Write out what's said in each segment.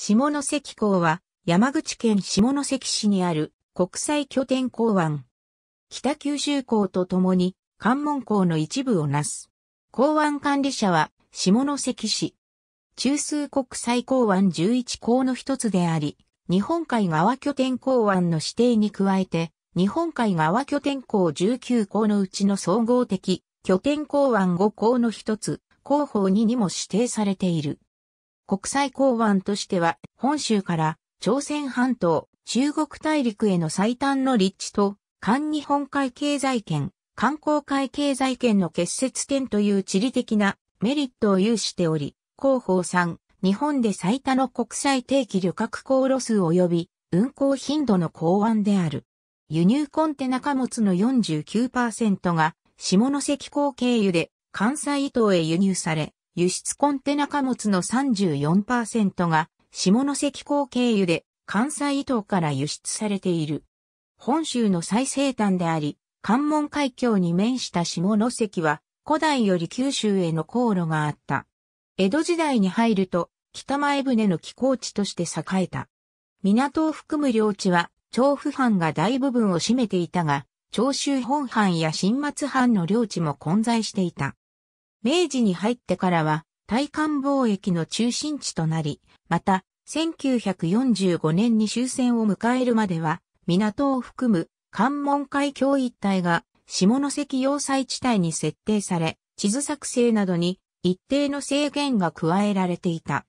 下関港は山口県下関市にある国際拠点港湾。北九州港とともに関門港の一部をなす。港湾管理者は下関市。中枢国際港湾11港の一つであり、日本海側拠点港湾の指定に加えて、日本海側拠点港19港のうちの総合的拠点港湾5港の一つ、広報2にも指定されている。国際港湾としては、本州から朝鮮半島、中国大陸への最短の立地と、韓日本海経済圏、観光海経済圏の結節点という地理的なメリットを有しており、広報3、日本で最多の国際定期旅客航路数及び運航頻度の港湾である。輸入コンテナ貨物の49%が下関港経由で関西伊東へ輸入され、輸出コンテナ貨物の34%が下関港経由で関西伊東から輸出されている。本州の最西端であり、関門海峡に面した下関は古代より九州への航路があった。江戸時代に入ると北前船の寄港地として栄えた。港を含む領地は調布藩が大部分を占めていたが、長州本藩や新松藩の領地も混在していた。明治に入ってからは、対韓貿易の中心地となり、また、1945年に終戦を迎えるまでは、港を含む関門海峡一帯が下関要塞地帯に設定され、地図作成などに一定の制限が加えられていた。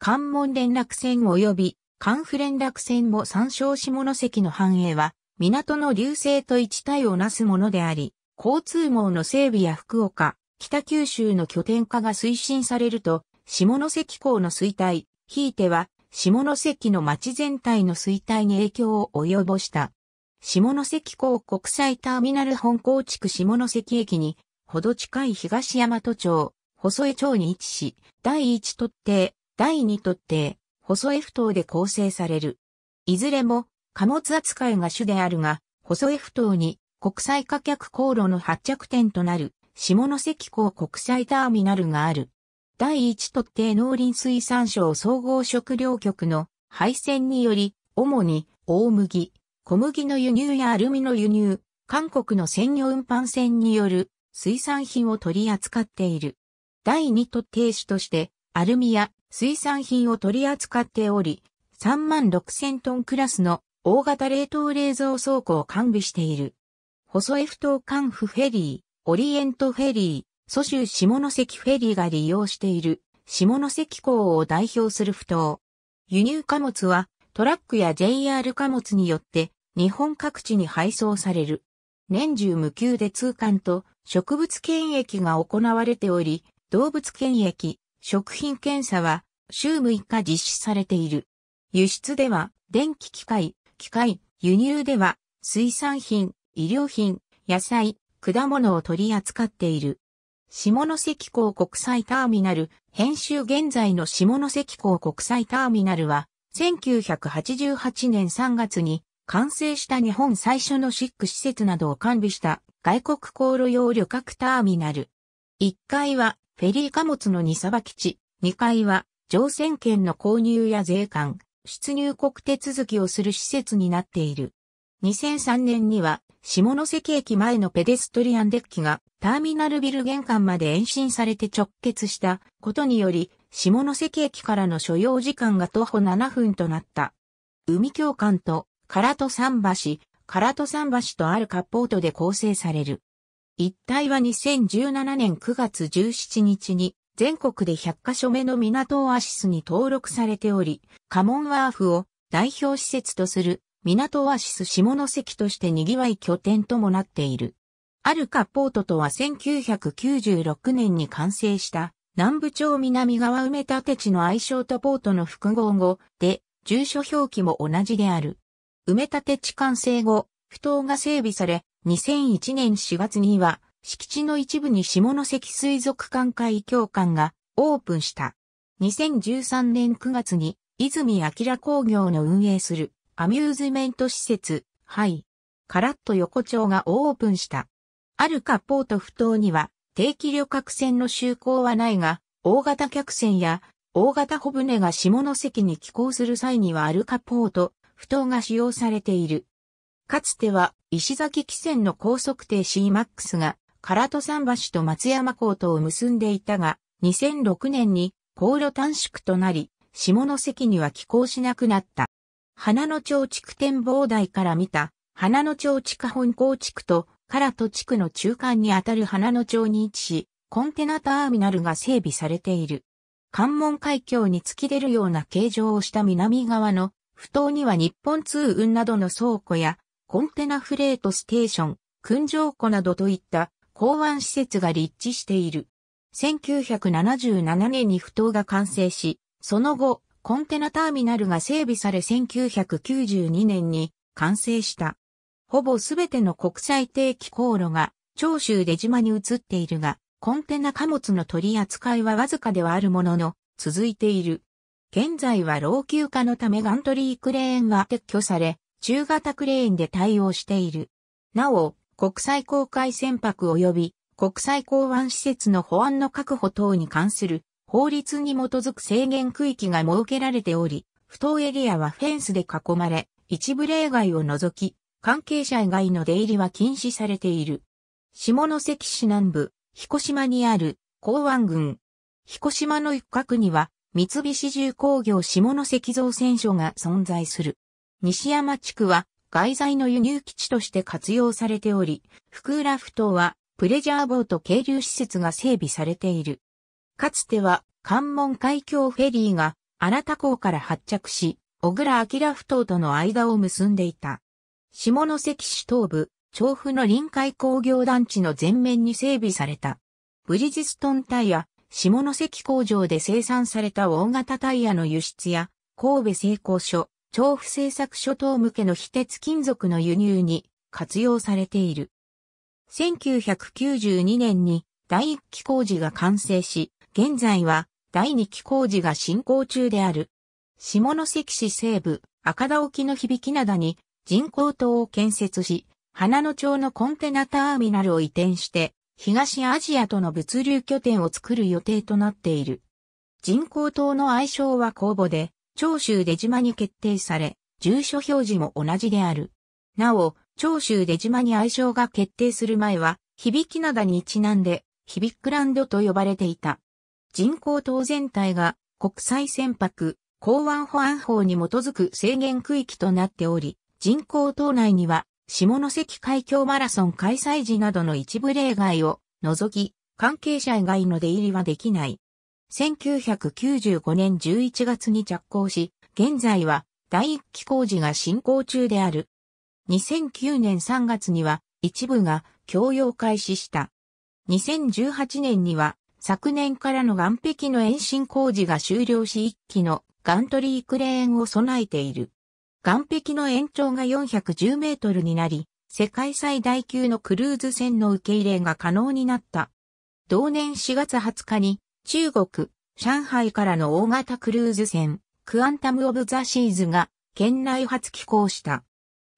関門連絡船及び関府連絡船も参照下関の繁栄は、港の流星と一体をなすものであり、交通網の整備や福岡、北九州の拠点化が推進されると、下関港の衰退、ひいては下関の町全体の衰退に影響を及ぼした。下関港国際ターミナル本港地区下関駅に、ほど近い東大和町、細江町に位置し、第一特定、第二特定、細江不島で構成される。いずれも貨物扱いが主であるが、細江不島に国際貨客航路の発着点となる下関港国際ターミナルがある。第一特定農林水産省総合食料局の配線により、主に大麦、小麦の輸入やアルミの輸入、韓国の鮮魚運搬船による水産品を取り扱っている。第二特定種として、アルミや水産品を取り扱っており、3万6000トンクラスの大型冷凍冷蔵倉庫を完備している。細 F 島間フフェリー、オリエントフェリー、蘇州下関フェリーが利用している下関港を代表する不当。輸入貨物はトラックや JR 貨物によって日本各地に配送される。年中無休で通関と植物検疫が行われており、動物検疫、食品検査は週6日実施されている。輸出では電気機械、機械、輸入では水産品、医療品、野菜、果物を取り扱っている。下関港国際ターミナル、編集現在の下関港国際ターミナルは、1988年3月に完成した日本最初のシック施設などを完備した外国航路用旅客ターミナル。1階はフェリー貨物の荷さば基地、2階は乗船券の購入や税関、出入国手続きをする施設になっている。2003年には下関駅前のペデストリアンデッキがターミナルビル玄関まで延伸されて直結したことにより、下関駅からの所要時間が徒歩7分となった。海教間と唐戸桟橋、唐戸桟橋とあるカポートで構成される。一帯は2017年9月17日に全国で100カ所目の港オアシスに登録されており、カモンワーフを代表施設とする港オアシス下関として賑わい拠点ともなっている。アルカポートとは1996年に完成した南部町南側埋め立て地の愛称とポートの複合語で住所表記も同じである。埋め立て地完成後、不当が整備され、2001年4月には敷地の一部に下関水族館会協館がオープンした。2013年9月に泉明工業の運営するアミューズメント施設、はい。カラット横丁がオープンした。あるカポート不当には、定期旅客船の就航はないが、大型客船や大型小船が下関に寄港する際にはアルカポート、不当が使用されている。かつては石崎汽船の高速艇 C-MAX が唐戸桟橋と松山港とを結んでいたが、2006年に航路短縮となり、下関には寄港しなくなった。花野町地区展望台から見た、花野町地下本港地区と、唐戸地区の中間にあたる花野町に位置し、コンテナターミナルが整備されている。関門海峡に突き出るような形状をした南側の、不当には日本通運などの倉庫や、コンテナフレートステーション、訓場庫などといった港湾施設が立地している。1977年に不当が完成し、その後、コンテナターミナルが整備され1992年に完成した。ほぼすべての国際定期航路が長州出島に移っているが、コンテナ貨物の取り扱いはわずかではあるものの、続いている。現在は老朽化のためガントリークレーンは撤去され、中型クレーンで対応している。なお、国際航海船舶及び国際港湾施設の保安の確保等に関する法律に基づく制限区域が設けられており、不当エリアはフェンスで囲まれ、一部例外を除き、関係者以外の出入りは禁止されている。下関市南部、彦島にある港湾郡。彦島の一角には、三菱重工業下関造船所が存在する。西山地区は外在の輸入基地として活用されており、福浦埠頭はプレジャーボート係留施設が整備されている。かつては関門海峡フェリーが荒田港から発着し、小倉明埠頭との間を結んでいた。下関市東部、調布の臨海工業団地の前面に整備された。ブリジストンタイヤ、下関工場で生産された大型タイヤの輸出や、神戸製鋼所、調布製作所等向けの非鉄金属の輸入に活用されている。1992年に第一期工事が完成し、現在は第二期工事が進行中である。下関市西部赤田沖の響灘に人工島を建設し、花野町のコンテナターミナルを移転して、東アジアとの物流拠点を作る予定となっている。人工島の愛称は公募で、長州出島に決定され、住所表示も同じである。なお、長州出島に愛称が決定する前は、響灘にちなんで、響くランドと呼ばれていた。人口島全体が国際船舶、港湾保安法に基づく制限区域となっており、人口島内には下関海峡マラソン開催時などの一部例外を除き、関係者以外の出入りはできない。1995年11月に着工し、現在は第一期工事が進行中である。2009年3月には一部が供用開始した。2018年には昨年からの岸壁の延伸工事が終了し1機のガントリークレーンを備えている。岸壁の延長が410メートルになり、世界最大級のクルーズ船の受け入れが可能になった。同年4月20日に中国、上海からの大型クルーズ船、クアンタム・オブ・ザ・シーズが県内初寄港した。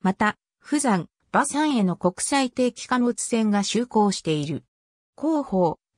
また、富山、馬山への国際定期貨物船が就航している。広報、